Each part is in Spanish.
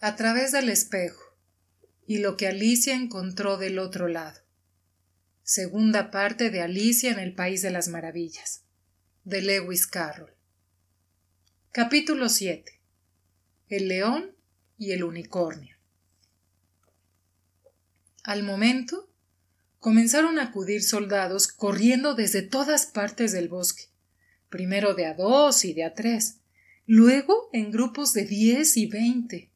a través del espejo y lo que Alicia encontró del otro lado. Segunda parte de Alicia en el País de las Maravillas de Lewis Carroll. Capítulo 7. El león y el unicornio. Al momento, comenzaron a acudir soldados corriendo desde todas partes del bosque, primero de a dos y de a tres, luego en grupos de diez y veinte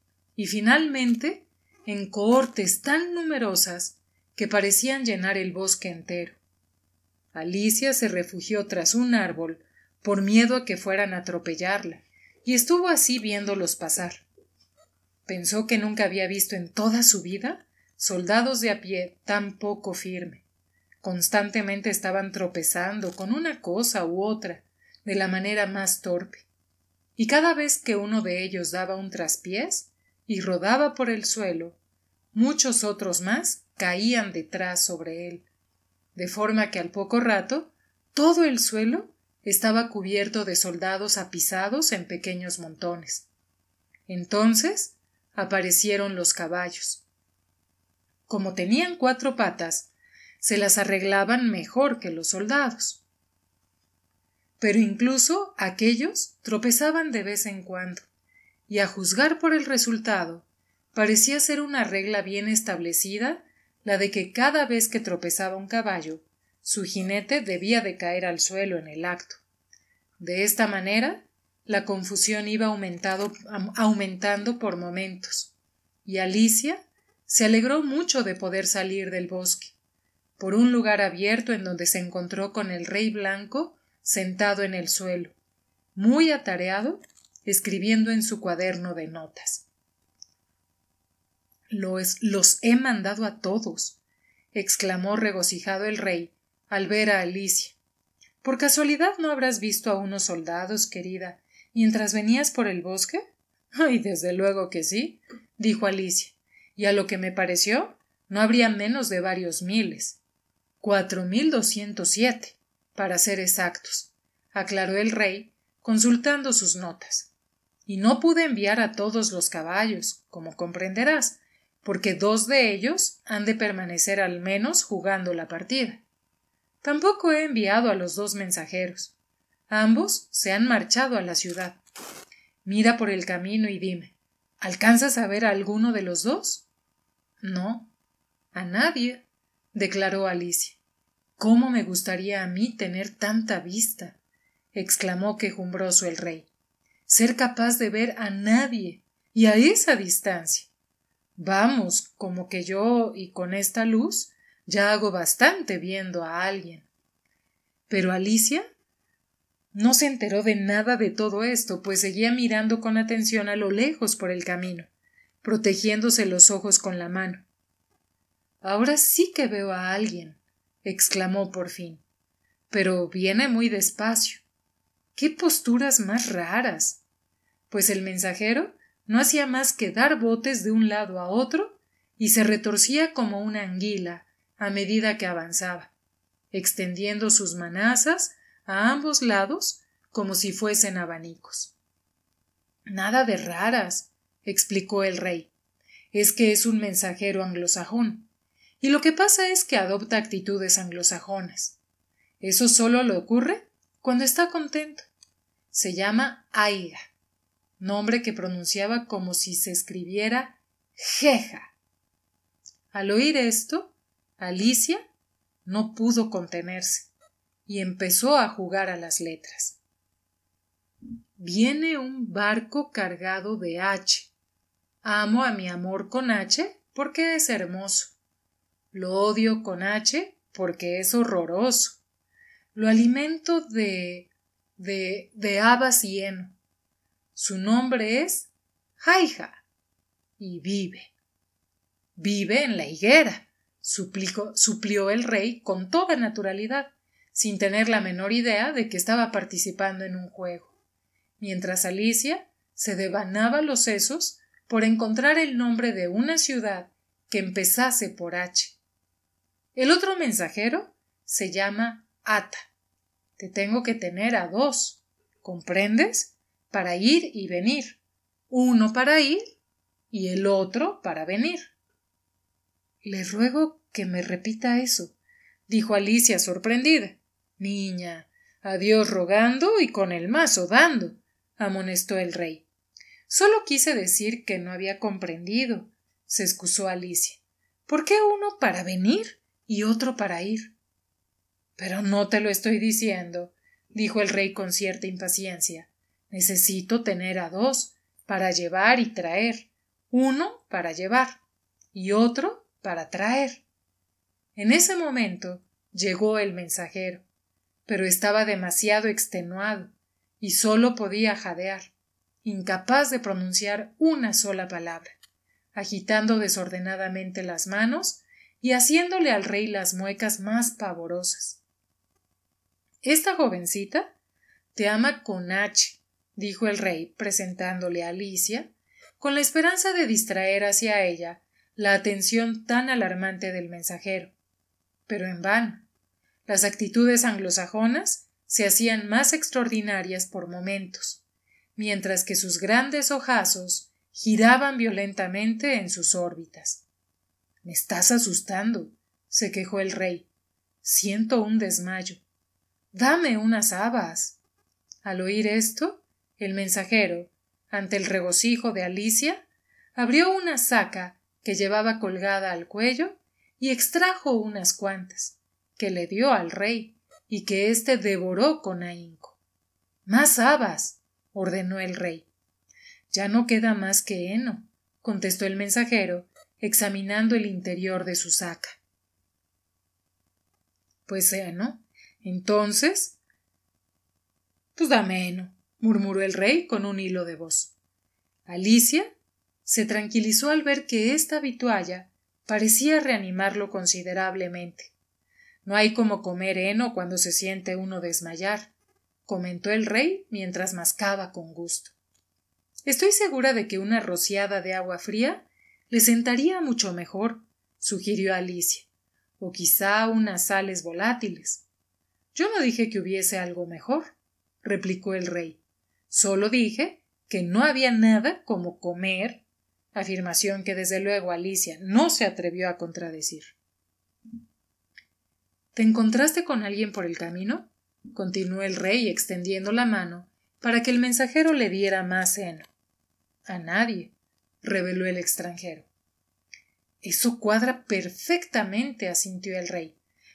y finalmente en cohortes tan numerosas que parecían llenar el bosque entero. Alicia se refugió tras un árbol por miedo a que fueran a atropellarla, y estuvo así viéndolos pasar. Pensó que nunca había visto en toda su vida soldados de a pie tan poco firme. Constantemente estaban tropezando con una cosa u otra, de la manera más torpe. Y cada vez que uno de ellos daba un traspiés, y rodaba por el suelo. Muchos otros más caían detrás sobre él, de forma que al poco rato todo el suelo estaba cubierto de soldados apisados en pequeños montones. Entonces aparecieron los caballos. Como tenían cuatro patas, se las arreglaban mejor que los soldados. Pero incluso aquellos tropezaban de vez en cuando y a juzgar por el resultado, parecía ser una regla bien establecida la de que cada vez que tropezaba un caballo, su jinete debía de caer al suelo en el acto. De esta manera, la confusión iba aumentando por momentos, y Alicia se alegró mucho de poder salir del bosque, por un lugar abierto en donde se encontró con el rey blanco sentado en el suelo, muy atareado escribiendo en su cuaderno de notas. Los, he mandado a todos, exclamó regocijado el rey al ver a Alicia. ¿Por casualidad no habrás visto a unos soldados, querida, mientras venías por el bosque? Ay, desde luego que sí, dijo Alicia, y a lo que me pareció, no habría menos de varios miles. Cuatro mil doscientos siete, para ser exactos, aclaró el rey, consultando sus notas y no pude enviar a todos los caballos, como comprenderás, porque dos de ellos han de permanecer al menos jugando la partida. Tampoco he enviado a los dos mensajeros. Ambos se han marchado a la ciudad. Mira por el camino y dime ¿alcanzas a ver a alguno de los dos? No. A nadie, declaró Alicia. ¿Cómo me gustaría a mí tener tanta vista? exclamó quejumbroso el rey ser capaz de ver a nadie y a esa distancia. Vamos, como que yo y con esta luz ya hago bastante viendo a alguien. Pero Alicia no se enteró de nada de todo esto, pues seguía mirando con atención a lo lejos por el camino, protegiéndose los ojos con la mano. Ahora sí que veo a alguien, exclamó por fin. Pero viene muy despacio. Qué posturas más raras pues el mensajero no hacía más que dar botes de un lado a otro y se retorcía como una anguila a medida que avanzaba, extendiendo sus manazas a ambos lados como si fuesen abanicos. Nada de raras, explicó el rey. Es que es un mensajero anglosajón, y lo que pasa es que adopta actitudes anglosajonas. Eso solo le ocurre cuando está contento. Se llama aiga nombre que pronunciaba como si se escribiera Jeja. Al oír esto, Alicia no pudo contenerse y empezó a jugar a las letras. Viene un barco cargado de H. Amo a mi amor con H porque es hermoso. Lo odio con H porque es horroroso. Lo alimento de. de. de habas y su nombre es Jaija y vive. Vive en la higuera, suplió el rey con toda naturalidad, sin tener la menor idea de que estaba participando en un juego, mientras Alicia se devanaba los sesos por encontrar el nombre de una ciudad que empezase por H. El otro mensajero se llama Ata. Te tengo que tener a dos. ¿Comprendes? para ir y venir, uno para ir y el otro para venir. Le ruego que me repita eso, dijo Alicia sorprendida. Niña, adiós rogando y con el mazo dando, amonestó el rey. Solo quise decir que no había comprendido, se excusó Alicia. ¿Por qué uno para venir y otro para ir? Pero no te lo estoy diciendo, dijo el rey con cierta impaciencia. Necesito tener a dos para llevar y traer, uno para llevar y otro para traer. En ese momento llegó el mensajero, pero estaba demasiado extenuado y solo podía jadear, incapaz de pronunciar una sola palabra, agitando desordenadamente las manos y haciéndole al rey las muecas más pavorosas. Esta jovencita te ama con H, dijo el rey, presentándole a Alicia, con la esperanza de distraer hacia ella la atención tan alarmante del mensajero. Pero en vano. Las actitudes anglosajonas se hacían más extraordinarias por momentos, mientras que sus grandes ojazos giraban violentamente en sus órbitas. Me estás asustando, se quejó el rey. Siento un desmayo. Dame unas habas. Al oír esto, el mensajero, ante el regocijo de Alicia, abrió una saca que llevaba colgada al cuello y extrajo unas cuantas, que le dio al rey y que éste devoró con ahínco. Más habas, ordenó el rey. Ya no queda más que heno, contestó el mensajero, examinando el interior de su saca. Pues ¿no? Entonces. Pues dame heno, murmuró el rey con un hilo de voz. Alicia se tranquilizó al ver que esta vitualla parecía reanimarlo considerablemente. No hay como comer heno cuando se siente uno desmayar, comentó el rey mientras mascaba con gusto. Estoy segura de que una rociada de agua fría le sentaría mucho mejor, sugirió Alicia, o quizá unas sales volátiles. Yo no dije que hubiese algo mejor, replicó el rey. Solo dije que no había nada como comer, afirmación que desde luego Alicia no se atrevió a contradecir. ¿Te encontraste con alguien por el camino? continuó el rey extendiendo la mano para que el mensajero le diera más seno. A nadie, reveló el extranjero. Eso cuadra perfectamente, asintió el rey,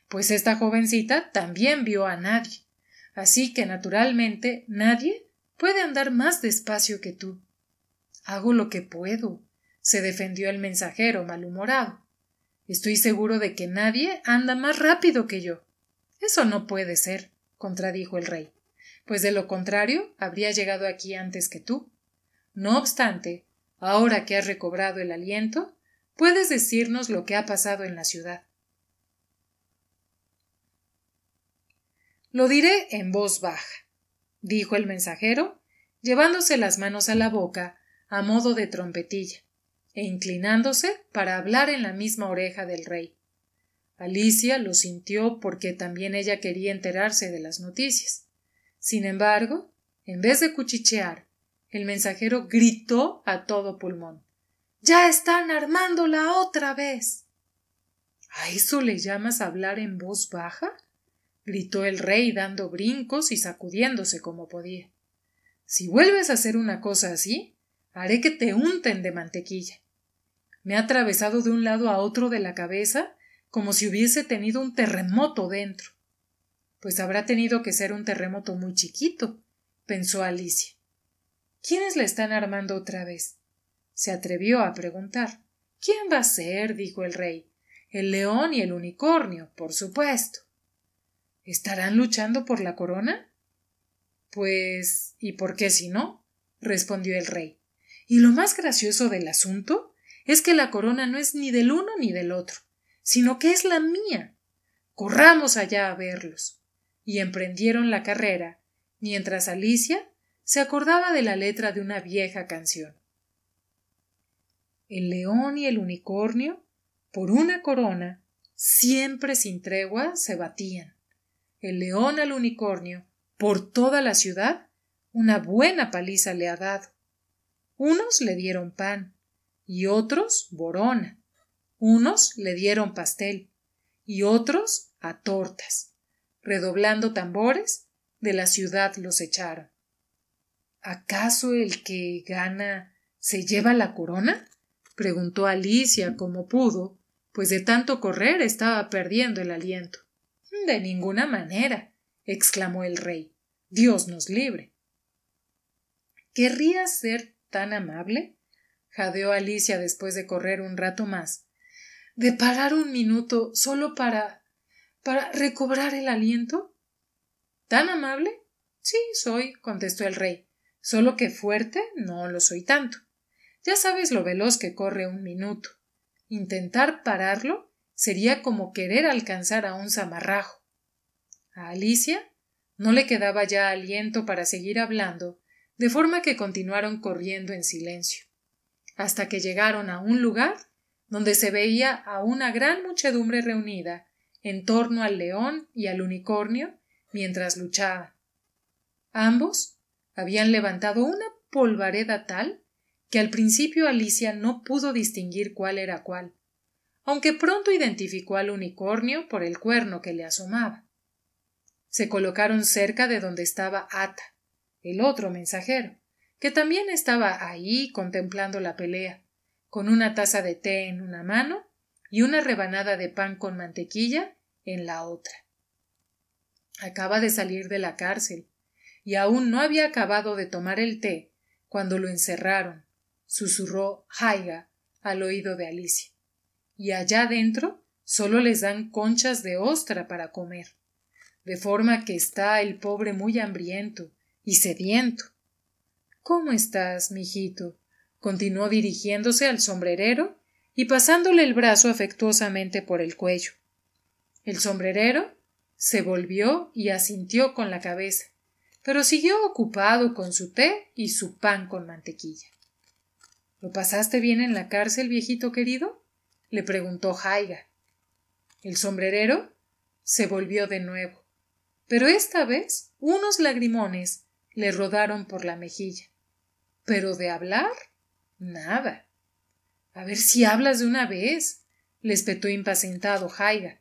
pues esta jovencita también vio a nadie. Así que, naturalmente, nadie puede andar más despacio que tú. Hago lo que puedo, se defendió el mensajero malhumorado. Estoy seguro de que nadie anda más rápido que yo. Eso no puede ser, contradijo el rey, pues de lo contrario habría llegado aquí antes que tú. No obstante, ahora que has recobrado el aliento, puedes decirnos lo que ha pasado en la ciudad. Lo diré en voz baja dijo el mensajero, llevándose las manos a la boca a modo de trompetilla, e inclinándose para hablar en la misma oreja del rey. Alicia lo sintió porque también ella quería enterarse de las noticias. Sin embargo, en vez de cuchichear, el mensajero gritó a todo pulmón Ya están armándola otra vez. ¿A eso le llamas hablar en voz baja? gritó el rey dando brincos y sacudiéndose como podía. Si vuelves a hacer una cosa así, haré que te unten de mantequilla. Me ha atravesado de un lado a otro de la cabeza como si hubiese tenido un terremoto dentro. Pues habrá tenido que ser un terremoto muy chiquito, pensó Alicia. ¿Quiénes la están armando otra vez? se atrevió a preguntar. ¿Quién va a ser? dijo el rey. El león y el unicornio, por supuesto. ¿Estarán luchando por la corona? Pues. ¿y por qué si no? respondió el rey. Y lo más gracioso del asunto es que la corona no es ni del uno ni del otro, sino que es la mía. Corramos allá a verlos. Y emprendieron la carrera, mientras Alicia se acordaba de la letra de una vieja canción. El león y el unicornio, por una corona, siempre sin tregua se batían el león al unicornio, por toda la ciudad, una buena paliza le ha dado. Unos le dieron pan y otros borona, unos le dieron pastel y otros a tortas. Redoblando tambores, de la ciudad los echaron. ¿Acaso el que gana se lleva la corona? preguntó Alicia como pudo, pues de tanto correr estaba perdiendo el aliento. De ninguna manera, exclamó el rey. Dios nos libre. ¿Querrías ser tan amable? jadeó Alicia después de correr un rato más. ¿De parar un minuto solo para. para recobrar el aliento? ¿Tan amable? Sí, soy, contestó el rey. Solo que fuerte no lo soy tanto. Ya sabes lo veloz que corre un minuto. Intentar pararlo sería como querer alcanzar a un zamarrajo. A Alicia no le quedaba ya aliento para seguir hablando, de forma que continuaron corriendo en silencio, hasta que llegaron a un lugar donde se veía a una gran muchedumbre reunida en torno al león y al unicornio mientras luchaba. Ambos habían levantado una polvareda tal que al principio Alicia no pudo distinguir cuál era cuál, aunque pronto identificó al unicornio por el cuerno que le asomaba. Se colocaron cerca de donde estaba Ata, el otro mensajero, que también estaba ahí contemplando la pelea, con una taza de té en una mano y una rebanada de pan con mantequilla en la otra. Acaba de salir de la cárcel, y aún no había acabado de tomar el té cuando lo encerraron, susurró Jaiga al oído de Alicia y allá dentro solo les dan conchas de ostra para comer, de forma que está el pobre muy hambriento y sediento. ¿Cómo estás, mijito? continuó dirigiéndose al sombrerero y pasándole el brazo afectuosamente por el cuello. El sombrerero se volvió y asintió con la cabeza, pero siguió ocupado con su té y su pan con mantequilla. ¿Lo pasaste bien en la cárcel, viejito querido? le preguntó Jaiga. El sombrerero se volvió de nuevo, pero esta vez unos lagrimones le rodaron por la mejilla. Pero de hablar, nada. A ver si hablas de una vez, le espetó impacientado Jaiga.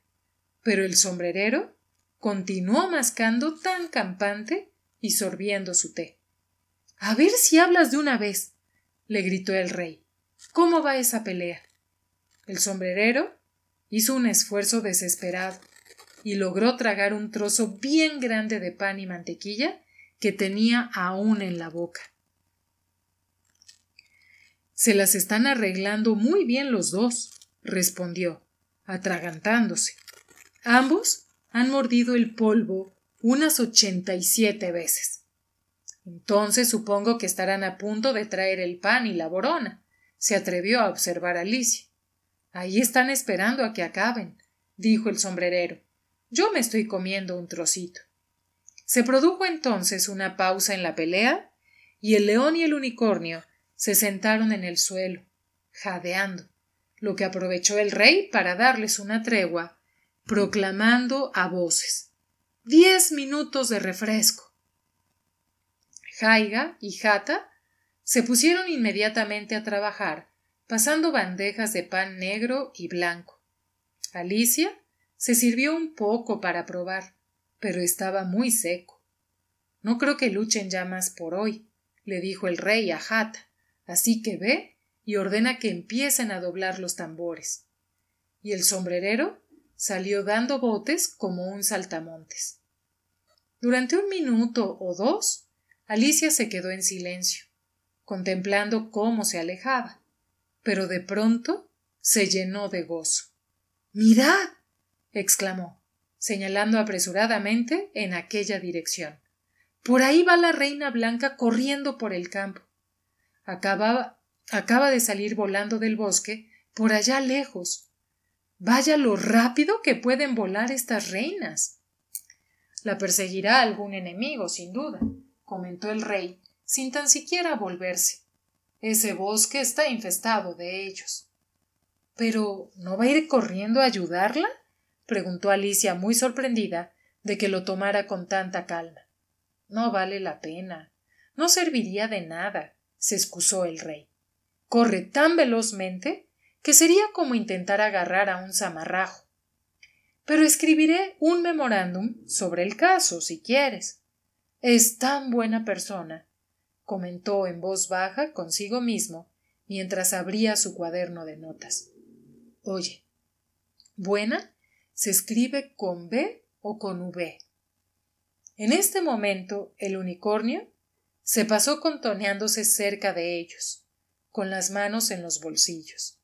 Pero el sombrerero continuó mascando tan campante y sorbiendo su té. A ver si hablas de una vez, le gritó el rey. ¿Cómo va esa pelea? El sombrerero hizo un esfuerzo desesperado y logró tragar un trozo bien grande de pan y mantequilla que tenía aún en la boca. Se las están arreglando muy bien los dos, respondió, atragantándose. Ambos han mordido el polvo unas ochenta y siete veces. Entonces supongo que estarán a punto de traer el pan y la borona, se atrevió a observar Alicia. Ahí están esperando a que acaben, dijo el sombrerero. Yo me estoy comiendo un trocito. Se produjo entonces una pausa en la pelea, y el león y el unicornio se sentaron en el suelo, jadeando, lo que aprovechó el rey para darles una tregua, proclamando a voces diez minutos de refresco. Jaiga y Jata se pusieron inmediatamente a trabajar pasando bandejas de pan negro y blanco. Alicia se sirvió un poco para probar, pero estaba muy seco. No creo que luchen ya más por hoy, le dijo el rey a Jata, así que ve y ordena que empiecen a doblar los tambores. Y el sombrerero salió dando botes como un saltamontes. Durante un minuto o dos, Alicia se quedó en silencio, contemplando cómo se alejaba pero de pronto se llenó de gozo. Mirad. exclamó, señalando apresuradamente en aquella dirección. Por ahí va la reina blanca corriendo por el campo. Acaba, acaba de salir volando del bosque, por allá lejos. Vaya lo rápido que pueden volar estas reinas. La perseguirá algún enemigo, sin duda, comentó el rey, sin tan siquiera volverse. Ese bosque está infestado de ellos. Pero ¿no va a ir corriendo a ayudarla? preguntó Alicia muy sorprendida de que lo tomara con tanta calma. No vale la pena. No serviría de nada, se excusó el rey. Corre tan velozmente que sería como intentar agarrar a un zamarrajo. Pero escribiré un memorándum sobre el caso, si quieres. Es tan buena persona comentó en voz baja consigo mismo mientras abría su cuaderno de notas. Oye, buena se escribe con B o con V. En este momento el unicornio se pasó contoneándose cerca de ellos, con las manos en los bolsillos.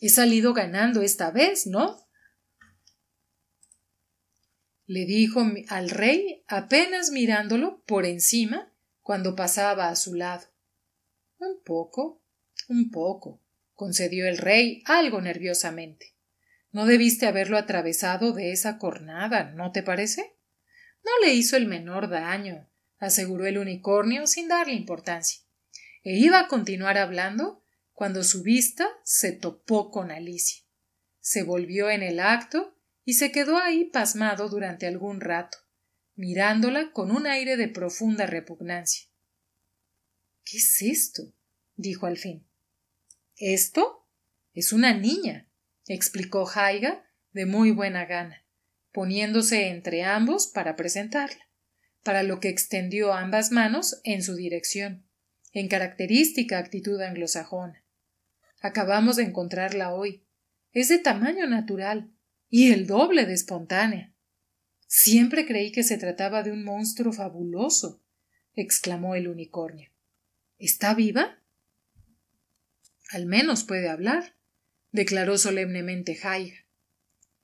He salido ganando esta vez, ¿no? le dijo al rey apenas mirándolo por encima cuando pasaba a su lado. Un poco, un poco, concedió el rey algo nerviosamente. No debiste haberlo atravesado de esa cornada, ¿no te parece? No le hizo el menor daño, aseguró el unicornio sin darle importancia. E iba a continuar hablando cuando su vista se topó con Alicia. Se volvió en el acto y se quedó ahí pasmado durante algún rato mirándola con un aire de profunda repugnancia. ¿Qué es esto? dijo al fin. ¿Esto? Es una niña, explicó Jaiga de muy buena gana, poniéndose entre ambos para presentarla, para lo que extendió ambas manos en su dirección, en característica actitud anglosajona. Acabamos de encontrarla hoy. Es de tamaño natural y el doble de espontánea. Siempre creí que se trataba de un monstruo fabuloso, exclamó el unicornio. ¿Está viva? Al menos puede hablar, declaró solemnemente Jaiga.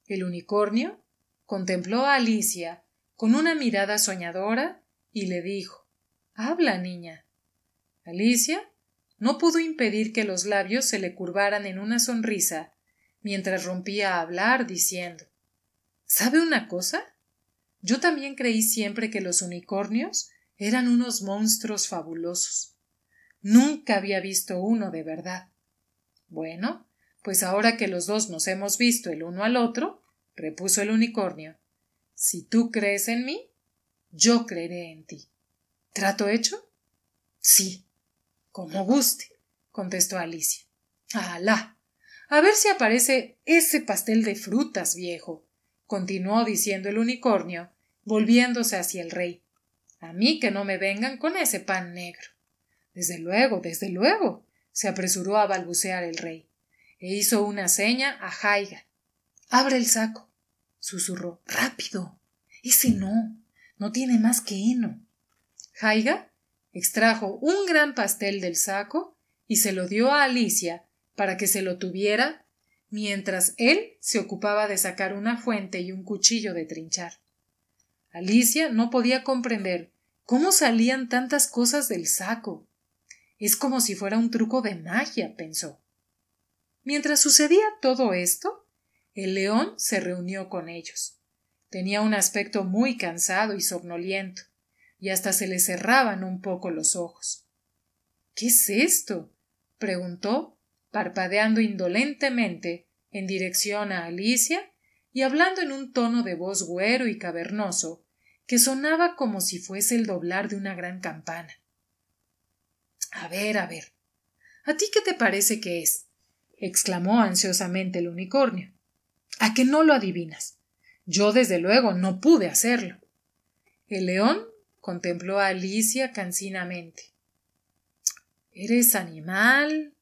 El unicornio contempló a Alicia con una mirada soñadora y le dijo Habla, niña. Alicia no pudo impedir que los labios se le curvaran en una sonrisa mientras rompía a hablar diciendo ¿Sabe una cosa? Yo también creí siempre que los unicornios eran unos monstruos fabulosos. Nunca había visto uno de verdad. Bueno, pues ahora que los dos nos hemos visto el uno al otro, repuso el unicornio, si tú crees en mí, yo creeré en ti. ¿Trato hecho? Sí, como guste, contestó Alicia. ¡Alá! A ver si aparece ese pastel de frutas, viejo, continuó diciendo el unicornio, volviéndose hacia el rey. A mí que no me vengan con ese pan negro. Desde luego, desde luego, se apresuró a balbucear el rey, e hizo una seña a Jaiga. Abre el saco, susurró. Rápido. Ese no. No tiene más que heno. Jaiga extrajo un gran pastel del saco y se lo dio a Alicia para que se lo tuviera mientras él se ocupaba de sacar una fuente y un cuchillo de trinchar. Alicia no podía comprender cómo salían tantas cosas del saco. Es como si fuera un truco de magia, pensó. Mientras sucedía todo esto, el león se reunió con ellos. Tenía un aspecto muy cansado y somnoliento, y hasta se le cerraban un poco los ojos. ¿Qué es esto? preguntó, parpadeando indolentemente en dirección a Alicia y hablando en un tono de voz güero y cavernoso que sonaba como si fuese el doblar de una gran campana. A ver, a ver. ¿A ti qué te parece que es? exclamó ansiosamente el unicornio. ¿A que no lo adivinas? Yo, desde luego, no pude hacerlo. El león contempló a Alicia cansinamente. ¿Eres animal,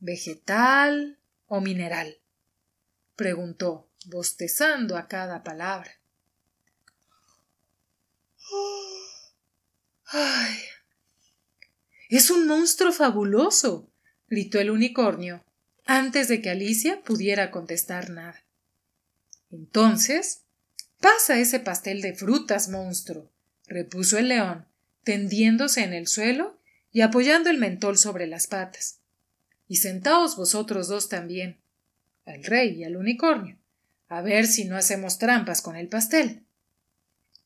vegetal o mineral? preguntó, bostezando a cada palabra. ¡Ay! Es un monstruo fabuloso, gritó el unicornio, antes de que Alicia pudiera contestar nada. Entonces, pasa ese pastel de frutas, monstruo, repuso el león, tendiéndose en el suelo y apoyando el mentol sobre las patas. Y sentaos vosotros dos también, al rey y al unicornio, a ver si no hacemos trampas con el pastel.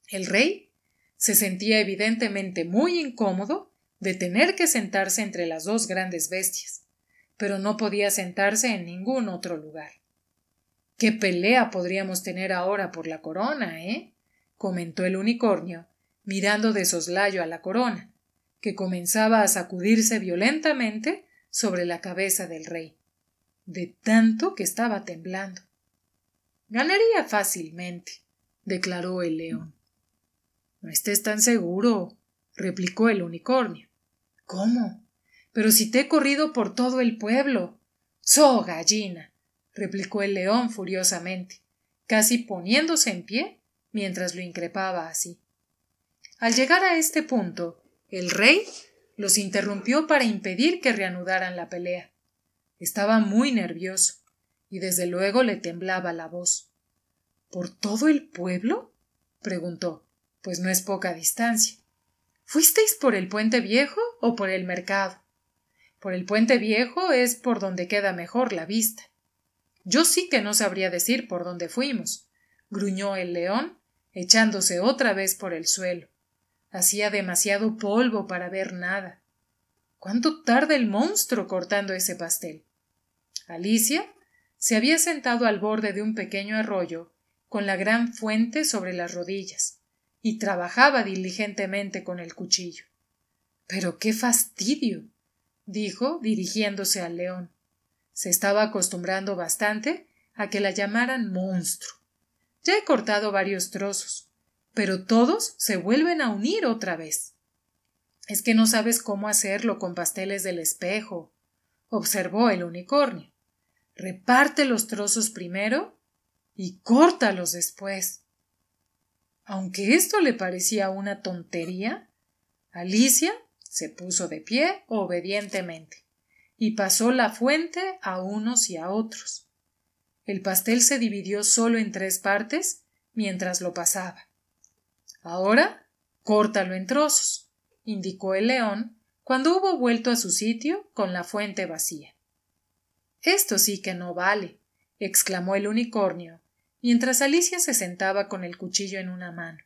El rey se sentía evidentemente muy incómodo de tener que sentarse entre las dos grandes bestias, pero no podía sentarse en ningún otro lugar. ¿Qué pelea podríamos tener ahora por la corona, eh? comentó el unicornio, mirando de soslayo a la corona, que comenzaba a sacudirse violentamente sobre la cabeza del rey, de tanto que estaba temblando. Ganaría fácilmente, declaró el león. No estés tan seguro, replicó el unicornio. ¿Cómo? Pero si te he corrido por todo el pueblo. So gallina, replicó el león furiosamente, casi poniéndose en pie mientras lo increpaba así. Al llegar a este punto, el rey los interrumpió para impedir que reanudaran la pelea. Estaba muy nervioso y desde luego le temblaba la voz. ¿Por todo el pueblo? preguntó pues no es poca distancia. ¿Fuisteis por el puente viejo o por el mercado? Por el puente viejo es por donde queda mejor la vista. Yo sí que no sabría decir por dónde fuimos, gruñó el león, echándose otra vez por el suelo. Hacía demasiado polvo para ver nada. ¿Cuánto tarda el monstruo cortando ese pastel? Alicia se había sentado al borde de un pequeño arroyo, con la gran fuente sobre las rodillas y trabajaba diligentemente con el cuchillo. Pero qué fastidio. dijo, dirigiéndose al león. Se estaba acostumbrando bastante a que la llamaran monstruo. Ya he cortado varios trozos, pero todos se vuelven a unir otra vez. Es que no sabes cómo hacerlo con pasteles del espejo, observó el unicornio. Reparte los trozos primero y córtalos después. Aunque esto le parecía una tontería, Alicia se puso de pie obedientemente y pasó la fuente a unos y a otros. El pastel se dividió solo en tres partes mientras lo pasaba. Ahora, córtalo en trozos, indicó el león cuando hubo vuelto a su sitio con la fuente vacía. Esto sí que no vale, exclamó el unicornio, mientras Alicia se sentaba con el cuchillo en una mano,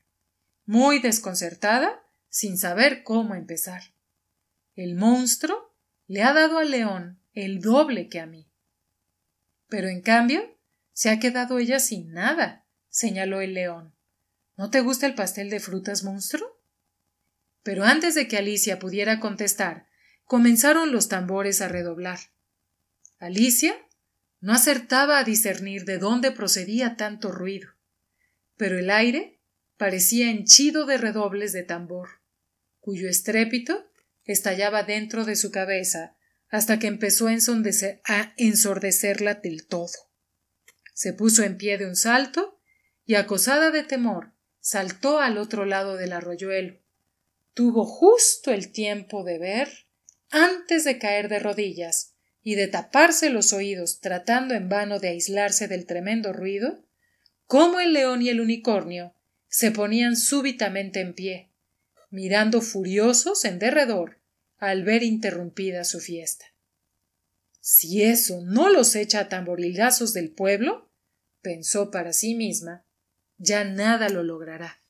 muy desconcertada, sin saber cómo empezar. El monstruo le ha dado al león el doble que a mí. Pero en cambio, se ha quedado ella sin nada, señaló el león. ¿No te gusta el pastel de frutas, monstruo? Pero antes de que Alicia pudiera contestar, comenzaron los tambores a redoblar. Alicia no acertaba a discernir de dónde procedía tanto ruido, pero el aire parecía henchido de redobles de tambor, cuyo estrépito estallaba dentro de su cabeza hasta que empezó a, ensordecerla del todo. Se puso en pie de un salto y, acosada de temor, saltó al otro lado del arroyuelo. Tuvo justo el tiempo de ver, antes de caer de rodillas, y de taparse los oídos tratando en vano de aislarse del tremendo ruido, cómo el león y el unicornio se ponían súbitamente en pie, mirando furiosos en derredor al ver interrumpida su fiesta. Si eso no los echa a tamborilazos del pueblo, pensó para sí misma, ya nada lo logrará.